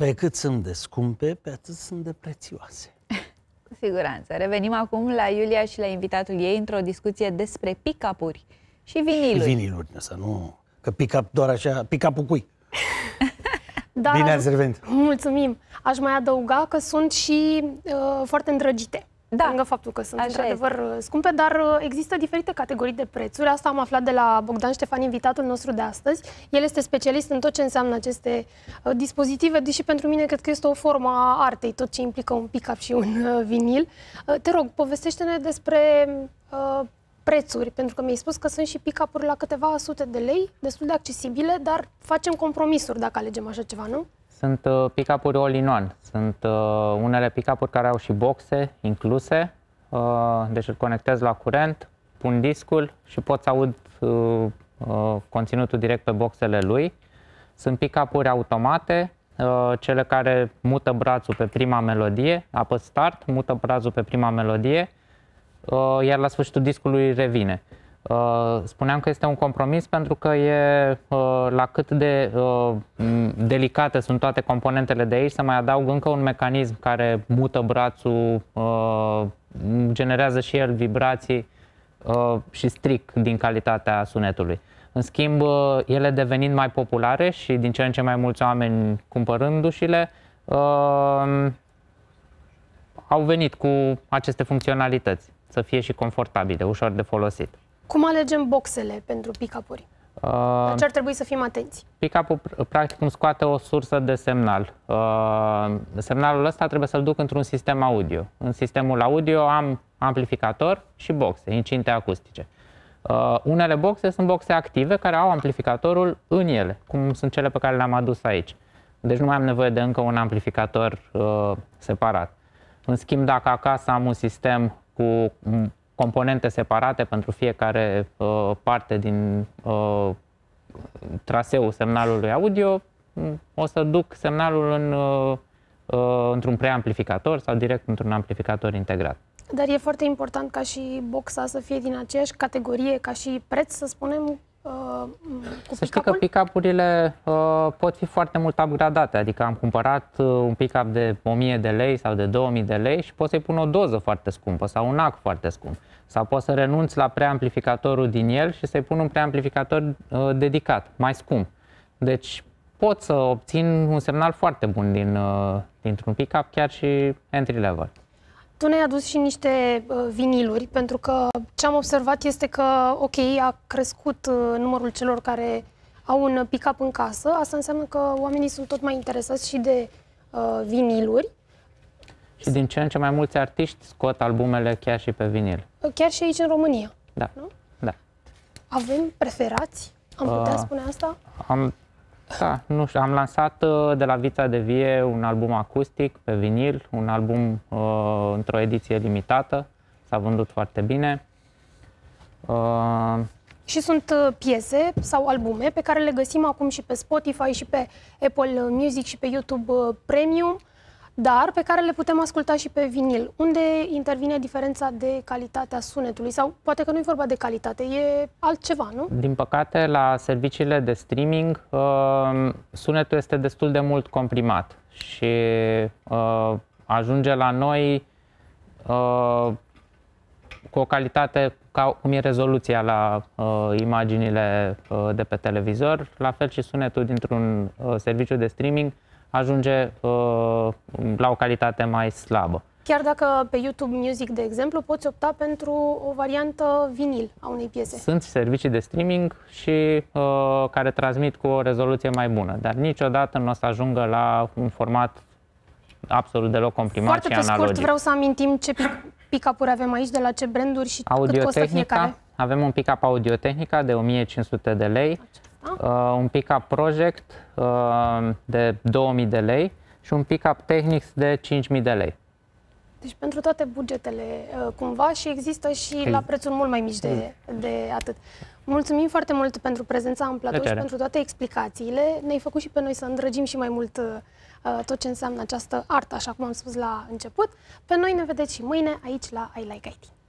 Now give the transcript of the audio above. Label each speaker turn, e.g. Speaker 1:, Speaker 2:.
Speaker 1: Pe cât sunt de scumpe, pe atât sunt de prețioase. Cu siguranță. Revenim acum la Iulia și la invitatul ei într-o discuție despre pick-up-uri și viniluri. Și viniluri,
Speaker 2: să nu... Că pick-up doar așa, pick-up-ul cui? Bine ați revenit! Mulțumim! Aș mai adăuga că sunt și uh, foarte îndrăgite. Da. Lângă faptul că sunt într-adevăr uh, scumpe, dar uh, există diferite categorii de prețuri. Asta am aflat de la Bogdan Ștefan, invitatul nostru de astăzi. El este specialist în tot ce înseamnă aceste uh, dispozitive, deși pentru mine cred că este o formă a artei, tot ce implică un pick-up și un vinil. te rog, povestește-ne despre prețuri, pentru că mi-ai spus că sunt și pick-up-uri la câteva sute de lei, destul de accesibile, dar facem compromisuri dacă alegem așa ceva, nu?
Speaker 1: sunt uh, pick-up-uri all-in-one. Sunt uh, unele pick-up-uri care au și boxe incluse, uh, deci îl conectez la curent, pun discul și pot să aud conținutul direct pe boxele lui. Sunt pick-up-uri automate, cele care mută brațul pe prima melodie, apă start, mută brațul pe prima melodie, iar la sfârșitul discului revine. Uh, spuneam că este un compromis pentru că e uh, la cât de uh, delicate sunt toate componentele de aici, să mai adaug încă un mecanism care mută brațul, generează și el vibrații și stric din calitatea sunetului. În schimb, ele devenind mai populare și din ce în ce mai mulți oameni cumpărându-și-le, au venit cu aceste funcționalități, să fie și confortabile, ușor de folosit.
Speaker 2: Cum alegem boxele pentru pick-up-uri?
Speaker 1: Uh, ce ar
Speaker 2: trebui să fim atenți?
Speaker 1: Pick-up-ul practic îmi scoate o sursă de semnal. Uh, semnalul ăsta trebuie să-l duc într-un sistem audio. În sistemul audio am amplificator și boxe, incinte acustice. Uh, unele boxe sunt boxe active care au amplificatorul în ele, cum sunt cele pe care le-am adus aici. Deci nu mai am nevoie de încă un amplificator uh, separat. În schimb, dacă acasă am un sistem cu componente separate pentru fiecare uh, parte din uh, traseul semnalului audio, o să duc semnalul în, uh, uh, într-un preamplificator sau direct într-un amplificator integrat.
Speaker 2: Dar e foarte important ca și boxa să fie din aceeași categorie, ca și preț, să spunem, Uh, cu
Speaker 1: Să știi că pick-up-urile uh, pot fi foarte mult upgradate, adică am cumpărat uh, un pick-up de 1000 de lei sau de 2000 de lei și pot să-i pun o doză foarte scumpă sau un ac foarte scump. Sau pot să renunț la preamplificatorul din el și să-i pun un preamplificator uh, dedicat, mai scump. Deci pot să obțin un semnal foarte bun din, uh, dintr-un pick-up chiar și entry-level.
Speaker 2: Tu ne-ai adus și niște uh, viniluri, pentru că ce am observat este că, ok, a crescut uh, numărul celor care au un pick-up în casă. Asta înseamnă că oamenii sunt tot mai interesați și de uh, viniluri.
Speaker 1: Și din ce în ce mai mulți artiști scot albumele chiar și pe vinil.
Speaker 2: Uh, chiar și aici în România. Da. Nu? Da. Avem preferați? Am putea uh, spune asta?
Speaker 1: Am da, nu știu, am lansat uh, de la Vița de Vie un album acustic pe vinil, un album uh, într-o ediție limitată, s-a vândut foarte bine. Uh,
Speaker 2: și sunt uh, piese sau albume pe care le găsim acum și pe Spotify și pe Apple Music și pe YouTube uh, Premium dar pe care le putem asculta și pe vinil. Unde intervine diferența de calitatea sunetului? Sau poate că nu e vorba de calitate, e altceva, nu? Din
Speaker 1: păcate, la serviciile de streaming, uh, sunetul este destul de mult comprimat și uh, ajunge la noi uh, cu o calitate ca cum e rezoluția la uh, imaginile uh, de pe televizor, la fel și sunetul dintr-un uh, serviciu de streaming uh, ajunge uh, la o calitate mai slabă.
Speaker 2: Chiar dacă pe YouTube Music, de exemplu, poți opta pentru o variantă vinil a unei piese. Sunt
Speaker 1: servicii de streaming și uh, care transmit cu o rezoluție mai bună, dar niciodată nu o să ajungă la un format absolut deloc comprimat Foarte și analogic. Foarte pe scurt vreau să
Speaker 2: amintim ce pick-up-uri avem aici, de la ce branduri și cât costă fiecare.
Speaker 1: Avem un pick-up audiotehnica de 1500 de lei. Acest Ah. Uh, un pick-up project uh, de 2000 de lei și un pick-up Technics de 5000 de lei.
Speaker 2: Deci pentru toate bugetele uh, cumva și există și Ei. la prețuri mult mai mici de, mm. de atât. Mulțumim foarte mult pentru prezența în platou și pentru toate explicațiile. Ne-ai făcut și pe noi să îndrăgim și mai mult uh, uh, tot ce înseamnă această artă, așa cum am spus la început. Pe noi ne vedeți și mâine aici la I Like IT.